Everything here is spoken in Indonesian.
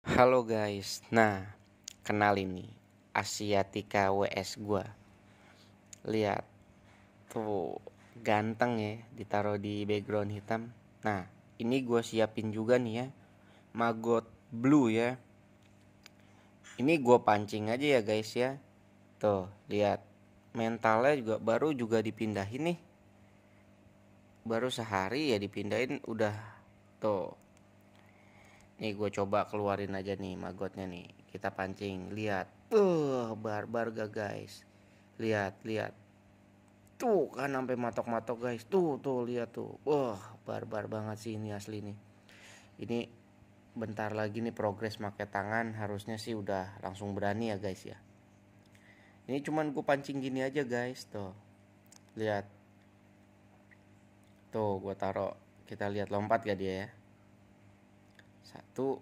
Halo guys, nah kenal ini Asiatika WS gua. Lihat tuh ganteng ya ditaruh di background hitam. Nah ini gua siapin juga nih ya magot blue ya. Ini gua pancing aja ya guys ya. Tuh lihat mentalnya juga baru juga dipindahin nih. Baru sehari ya dipindahin udah tuh nih gue coba keluarin aja nih magotnya nih kita pancing lihat uh barbar gak guys lihat lihat tuh kan sampai matok-matok guys tuh tuh lihat tuh wah barbar banget sih ini asli nih ini bentar lagi nih progres pakai tangan harusnya sih udah langsung berani ya guys ya ini cuman gue pancing gini aja guys tuh lihat tuh gue taruh kita lihat lompat gak dia ya satu